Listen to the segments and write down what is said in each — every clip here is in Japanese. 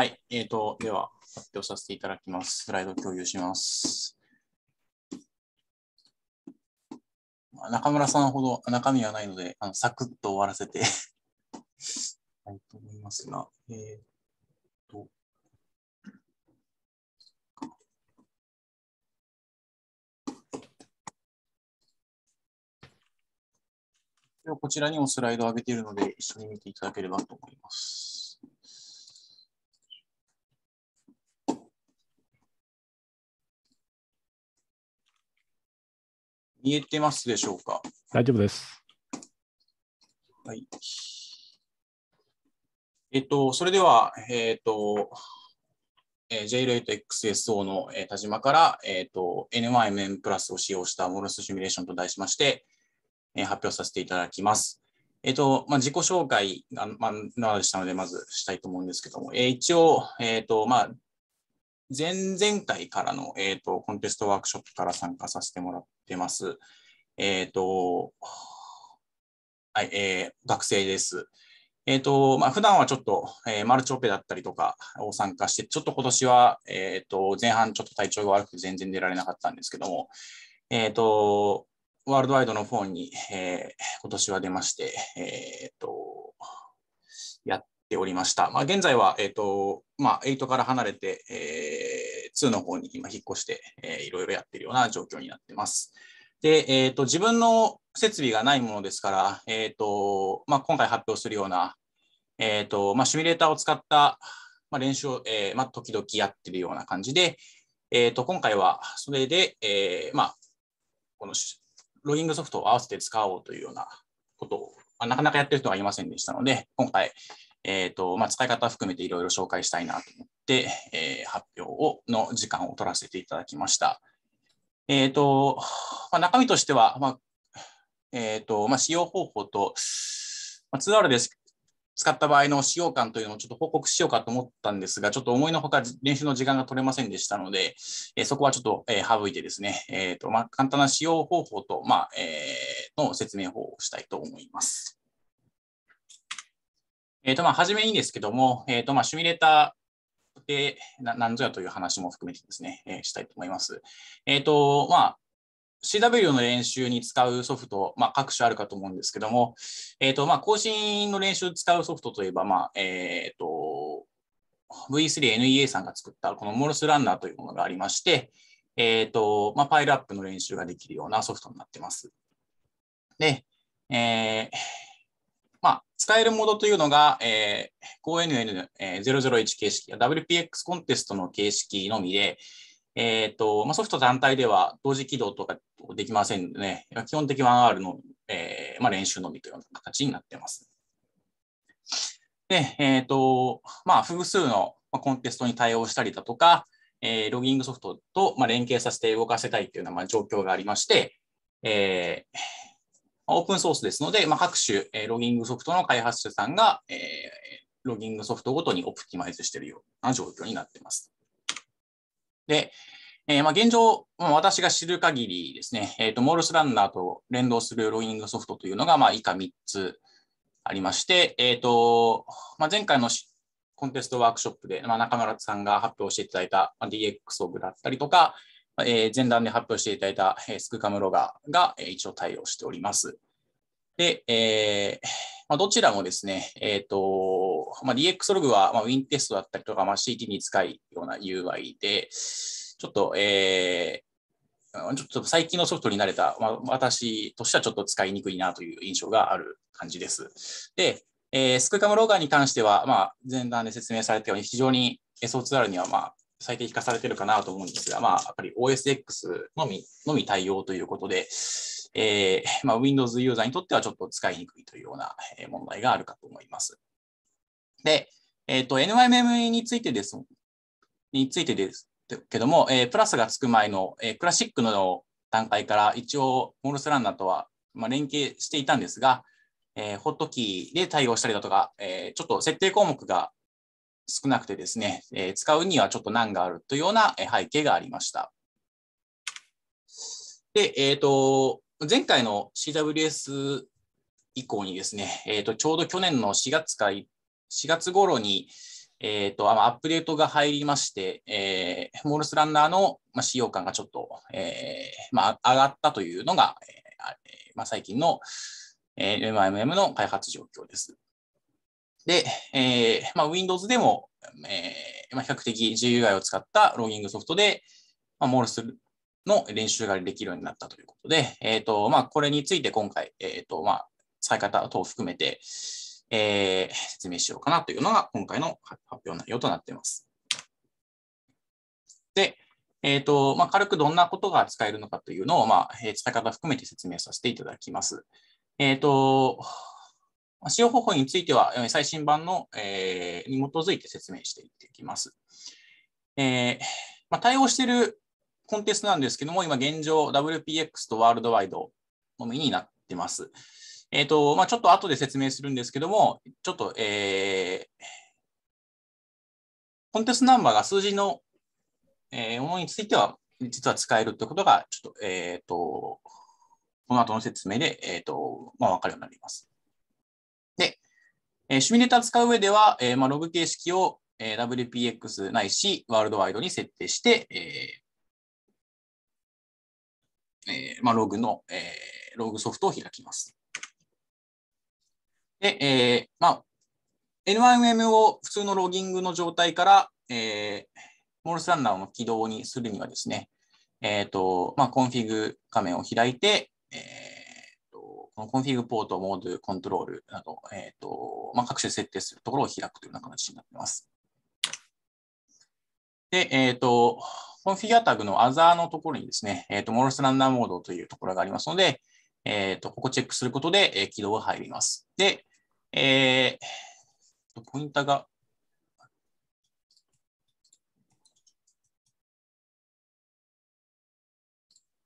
はい、えーと、では発表させていただきます。スライド共有します。中村さんほど中身はないので、あのサクッと終わらせてたいと思いますが、えー、っと。こちらにもスライドを上げているので、一緒に見ていただければと思います。見えてますでしょうか大丈夫です。はい。えっと、それでは、えっと、えー、JL8XSO の、えー、田島から、えっと、NYMM プラスを使用したモールスシミュレーションと題しまして、えー、発表させていただきます。えっと、まあ、自己紹介が、まあ、なのでしたので、まずしたいと思うんですけども、えー、一応、えっと、まあ、前々回からの、えーと、コンテストワークショップから参加させてもらってます。えっ、ー、と、はいえー、学生です。えっ、ー、と、まあ、普段はちょっと、えー、マルチオペだったりとかを参加して、ちょっと今年は、えっ、と、前半ちょっと体調が悪くて全然出られなかったんですけども、えっ、と、ワールドワイドのフォンに、え今年は出まして、えっ、と、やっておりました。まあ、現在は、えーとまあ、8から離れて、えー、2の方に今引っ越して、えー、いろいろやっているような状況になってます。で、えーと、自分の設備がないものですから、えーとまあ、今回発表するような、えーとまあ、シミュレーターを使った、まあ、練習を、えーまあ、時々やっているような感じで、えーと、と今回はそれで、えーまあ、このロギングソフトを合わせて使おうというようなことを、まあ、なかなかやってる人はいませんでしたので、今回、えーとまあ、使い方含めていろいろ紹介したいなと思って、えー、発表をの時間を取らせていただきました。えーとまあ、中身としては、まあえーとまあ、使用方法と、まあ、2R です使った場合の使用感というのをちょっと報告しようかと思ったんですが、ちょっと思いのほか練習の時間が取れませんでしたので、えそこはちょっと、え省いてですね、えーとまあ、簡単な使用方法と、まあえー、の説明法をしたいと思います。えっ、ー、と、まあ、初めにですけども、えっ、ー、と、まあ、シミュレーターで何ぞやという話も含めてですね、えー、したいと思います。えっ、ー、と、まあ、CW の練習に使うソフト、まあ、各種あるかと思うんですけども、えっ、と、まあ、更新の練習使うソフトといえば、まあ、えっ、と、V3NEA さんが作ったこのモルスランナーというものがありまして、えっ、と、まあ、パイルアップの練習ができるようなソフトになってます。で、えー、まあ、使えるモードというのが、えー、GoNN001 形式や WPX コンテストの形式のみで、えーとまあ、ソフト単体では同時起動とかできませんので、ね、基本的 1R の、えーまあ、練習のみというような形になっています。で、えーとまあ、複数のコンテストに対応したりだとか、えー、ロギングソフトと、まあ、連携させて動かせたいというような、まあ、状況がありまして、えーオープンソースですので、まあ、各種、えロギングソフトの開発者さんが、えロギングソフトごとにオプティマイズしているような状況になっています。で、えー、まあ現状、まあ、私が知る限りですね、えー、とモールスランナーと連動するロギングソフトというのがまあ以下3つありまして、えーとまあ、前回のコンテストワークショップで、まあ、中村さんが発表していただいた DX オブだったりとか、えー、前段で発表していただいた、えスクカムロガーが、え一応対応しております。で、えーまあ、どちらもですね、えーとまあ、DX ログは、まあ、Win テストだったりとか、まあ、CT に使いような UI で、ちょっと、えー、ちょっと最近のソフトに慣れた、まあ、私としてはちょっと使いにくいなという印象がある感じです。で、えー、スクカムローガーに関しては、まあ、前段で説明されたように、非常に SO2R には、まあ、最適化されてるかなと思うんですが、まあ、やっぱり OSX のみ、のみ対応ということで、えー、まあ、Windows ユーザーにとってはちょっと使いにくいというような問題があるかと思います。で、えっ、ー、と、NYMM についてです、についてですけども、えー、プラスがつく前の、えー、クラシックの段階から一応モールスランナーとは、まあ、連携していたんですが、えー、ホットキーで対応したりだとか、えー、ちょっと設定項目が少なくてですね、えー、使うにはちょっと難があるというような背景がありました。で、えっ、ー、と、前回の CWS 以降にですね、えっ、ー、と、ちょうど去年の4月か、4月頃に、えっ、ー、と、アップデートが入りまして、えー、モールスランナーの使用感がちょっと、えー、まあ、上がったというのが、えー、まあ、最近の、えー、MMM の開発状況です。で、えーまあ、Windows でも、えーまあ、比較的 GUI を使ったローギングソフトで、まあ、モールスの練習ができるようになったということで、えーとまあ、これについて今回、えーとまあ、使い方等を含めて、えー、説明しようかなというのが今回の発表内容となっています。で、えーとまあ、軽くどんなことが使えるのかというのを、まあ、使い方含めて説明させていただきます。えーと使用方法については最新版の、えー、に基づいて説明していきます。えーまあ、対応しているコンテストなんですけども、今現状 WPX とワールドワイドのみになっています。えっ、ー、と、まあ、ちょっと後で説明するんですけども、ちょっと、えー、コンテストナンバーが数字の、えー、ものについては、実は使えるということが、ちょっと、えっ、ー、と、この後の説明で、えっ、ー、と、まあ、わかるようになります。えシミュレーター使う上では、えまあ、ログ形式を、え WPX ないし、ワールドワイドに設定して、ええまあ、ログの、えログソフトを開きます。で、えー、まあ、n y m m を普通のロギングの状態から、えー、モールスランナーの起動にするにはですね、えっ、ー、と、まあ、コンフィグ画面を開いて、このコンフィグポート、モード、コントロールなど、えーとまあ、各種設定するところを開くというような形になっています。で、えっ、ー、と、コンフィギュアタグのアザーのところにですね、えっ、ー、と、モールスランダーモードというところがありますので、えっ、ー、と、ここチェックすることで、え起動が入ります。で、えー、ポインタが、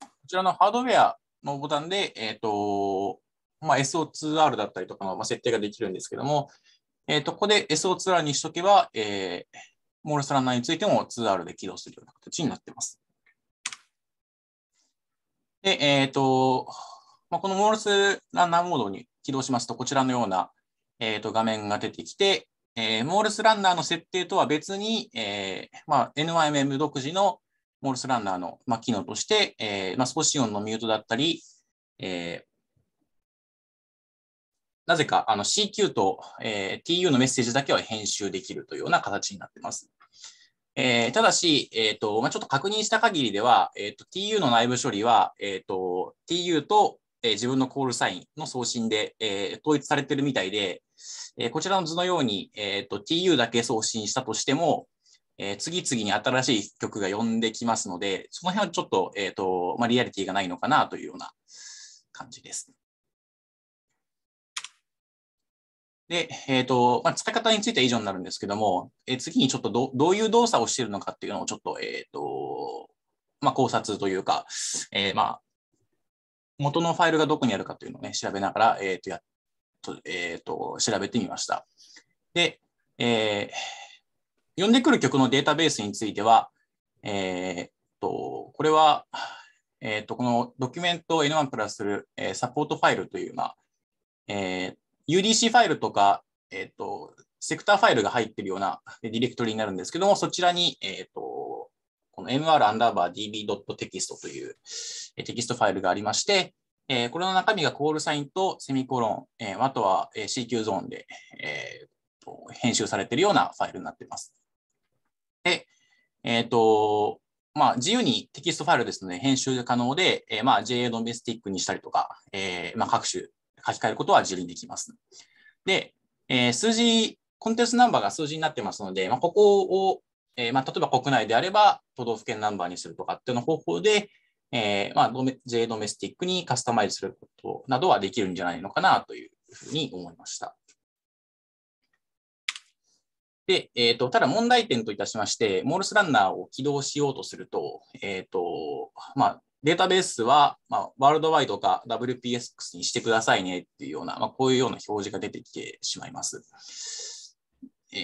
こちらのハードウェアのボタンで、えっ、ー、と、まあ、SO2R だったりとかの、まあ、設定ができるんですけども、えっ、ー、と、ここで SO2R にしとけば、えー、モールスランナーについても 2R で起動するような形になっています。で、えっ、ー、と、まあ、このモールスランナーモードに起動しますと、こちらのような、えー、と画面が出てきて、えー、モールスランナーの設定とは別に、えーまあ、NYMM 独自のモールスランナーの、まあ、機能として、えーまあ、少し音のミュートだったり、えー、なぜかあの CQ と、えー、TU のメッセージだけは編集できるというような形になっています。えー、ただし、えーとまあ、ちょっと確認した限りでは、えーと、TU の内部処理は、えーと、TU と、えー、自分のコールサインの送信で、えー、統一されているみたいで、えー、こちらの図のように、えーと TU だけ送信したとしても、えー、次々に新しい曲が呼んできますので、その辺はちょっと、えっ、ー、と、まあ、リアリティがないのかなというような感じです。で、えっ、ー、と、まあ、使い方については以上になるんですけども、え次にちょっとどどういう動作をしているのかっていうのをちょっと、えっ、と、まあ、考察というか、えまあ、元のファイルがどこにあるかというのをね、調べながら、えっ、と、やと、えっ、と、調べてみました。で、えー、呼んでくる曲のデータベースについては、えー、っと、これは、えー、っと、このドキュメントを N1 プラスする、えー、サポートファイルという、まあ、えー、UDC ファイルとか、えっと、セクターファイルが入っているようなディレクトリになるんですけども、そちらに、えっと、この mr アンダーバー db.text というテキストファイルがありまして、えこれの中身がコールサインとセミコロン、えあとは CQ ゾーンで、えー、編集されているようなファイルになっています。で、えっ、ー、と、まあ、自由にテキストファイルですので、編集可能で、えー、まあ、JA ドメスティックにしたりとか、えー、まあ、各種書き換えることは自由にできます。で、えー、数字、コンテンツナンバーが数字になってますので、まあ、ここを、えー、まあ、例えば国内であれば、都道府県ナンバーにするとかっていうの方法で、えー、まあ、JA ドメスティックにカスタマイズすることなどはできるんじゃないのかなというふうに思いました。で、えーと、ただ問題点といたしまして、モールスランナーを起動しようとすると、えーとまあ、データベースは、まあ、ワールドワイドか WPS にしてくださいねっていうような、まあ、こういうような表示が出てきてしまいます。え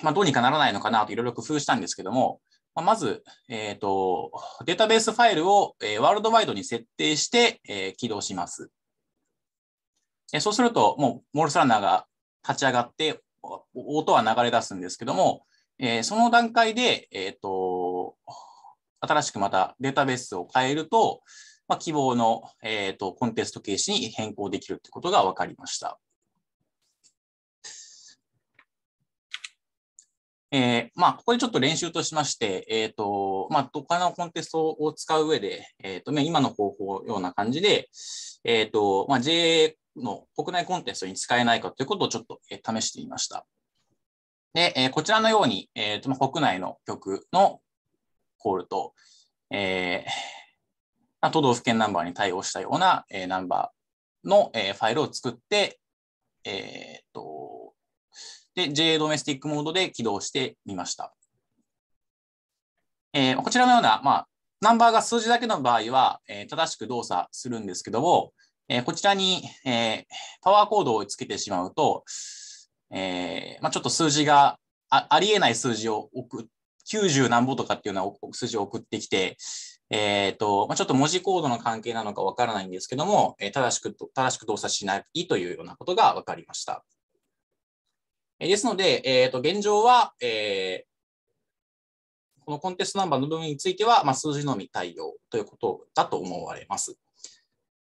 ー、まどうにかならないのかなといろいろ工夫したんですけども、ままず、えーと、データベースファイルを、えー、ワールドワイドに設定して、えー、起動します。そうすると、もうモールスランナーが立ち上がって音は流れ出すんですけども、えー、その段階で、えっ、ー、と、新しくまたデータベースを変えると、まあ、希望の、えっ、ー、とコンテスト形式に変更できるということが分かりました。えーまあ、ここでちょっと練習としまして、えっ、ー、とまあ、他のコンテストを使う上で、えっ、ー、とね、今の方法ような感じで、えっ、ー、とまあ、JA の国内コンテンツに使えないかということをちょっと、え試してみました。で、えこちらのように、えーと、国内の局のコールと、えー、都道府県ナンバーに対応したような、えナンバーの、えファイルを作って、えーと、で、JA ドメスティックモードで起動してみました。えー、こちらのような、まあ、ナンバーが数字だけの場合は、えー、正しく動作するんですけども、えー、こちらに、えー、パワーコードをつけてしまうと、えーまあ、ちょっと数字があありえない数字を送90何歩とかっていうような数字を送ってきて、えーとまあ、ちょっと文字コードの関係なのかわからないんですけども、えー、正しく正しく動作しないというようなことが分かりました。えー、ですので、えー、と現状は、えー、このコンテストナンバーの部分については、まあ、数字のみ対応ということだと思われます。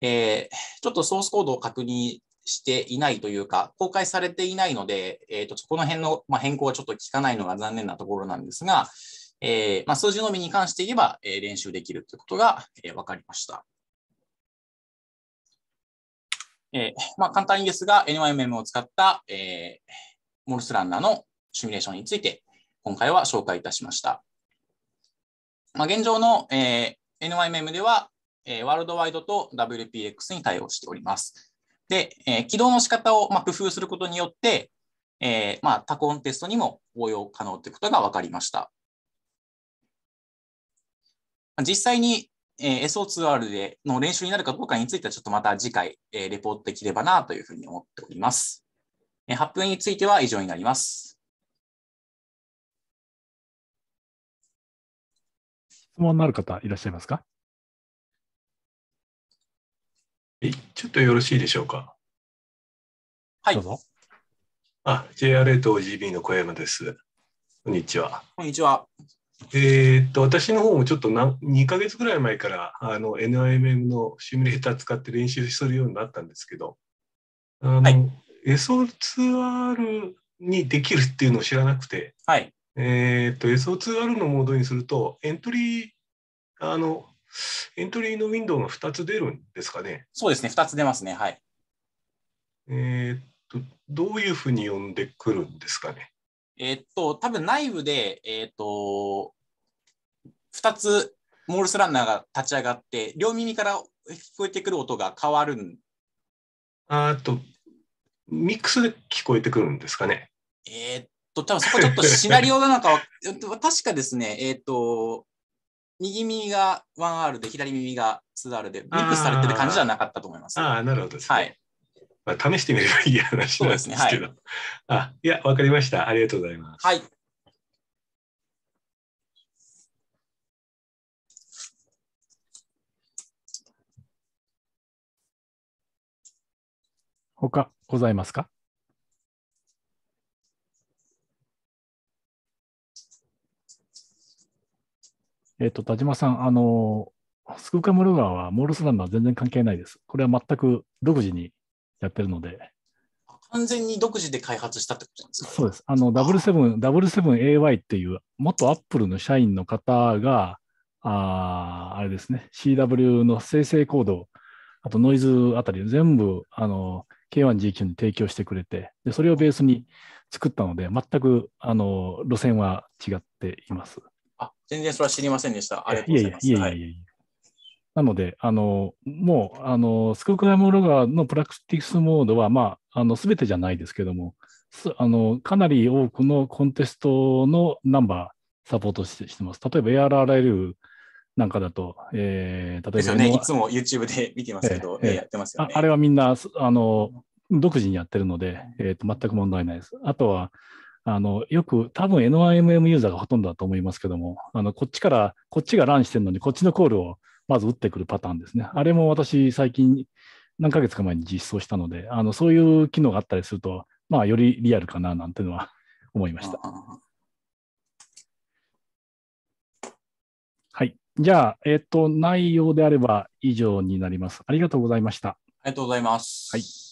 えー、ちょっとソースコードを確認していないというか、公開されていないので、えーと、この辺の、まあ、変更はちょっと効かないのが残念なところなんですが、えー、まあ、数字のみに関して言えば、えー、練習できるということが、えー、分かりました。えまあ、簡単にですが、NYMM を使った、えモルスランナーのシミュレーションについて、今回は紹介いたしました。ま現状の、え NYMM では、えー、ワールドワイドと WPX に対応しております。で、えー、起動の仕方を、まあ、工夫することによって、えー、まあ、タコンテストにも応用可能ということが分かりました。実際に、えー、SO2R での練習になるかどうかについては、ちょっとまた次回、えー、レポートできればなというふうに思っております。えー、発表については以上になります。質問のある方いらっしゃいますかちょっとよろしいでしょうか。はい。どうぞ。あ、JRA と OGB の小山です。こんにちは。こんにちは。えー、っと、私の方もちょっと何2ヶ月ぐらい前から、あの、NIMM のシミュレーター使って練習するようになったんですけど、あの、はい、SO2R にできるっていうのを知らなくて、はい。えー、っと、SO2R のモードにすると、エントリー、あの、エントリーのウィンドウが2つ出るんですかね。そうですね、2つ出ますね。はい。えっと、どういうふうに呼んでくるんですかね。えっと、多分内部で、えー、っと、2つモールスランナーが立ち上がって、両耳から聞こえてくる音が変わるん。あと、ミックスで聞こえてくるんですかね。えっと、多分そこちょっとシナリオなのか、確かですね、えー、っと、右耳が 1R で、左耳が 2R で、ミックスされてる感じではなかったと思います。ああ、なるほど、ね、はい。まあ、試してみればいい話なんですけど。ねはい、あ、いや、わかりました。ありがとうございます。はい。他ございますかえっ、ー、と、田島さん、あの、スクーカムルー室ーはモールスランナー全然関係ないです。これは全く独自にやってるので。完全に独自で開発したってことですかそうです。あの、W7、ブン a y っていう、元アップルの社員の方が、ああれですね、CW の生成コード、あとノイズあたり全部、あの、K1GQ に提供してくれて、でそれをベースに作ったので、全くあの路線は違っています。あ、全然それは知りませんでした。ありがとうございます。いやいえ、い、や、いなので、あの、もう、あの、スクープライムロガーのプラクティスモードは、まあ、あの、すべてじゃないですけども、あの、かなり多くのコンテストのナンバーサポートしてしてます。例えば ARRL なんかだと、えー、例えば。ですよね、いつも YouTube で見てますけど、えー、えー、やってますよねあ。あれはみんな、あの、独自にやってるので、えーと全く問題ないです。あとは、あの、よく、多分 NYMM ユーザーがほとんどだと思いますけども、あの、こっちから、こっちがランしてるのに、こっちのコールをまず打ってくるパターンですね。あれも私、最近、何ヶ月か前に実装したので、あの、そういう機能があったりすると、まあ、よりリアルかな、なんていうのは思いました。はい。じゃあ、えっ、と、内容であれば以上になります。ありがとうございました。ありがとうございます。はい。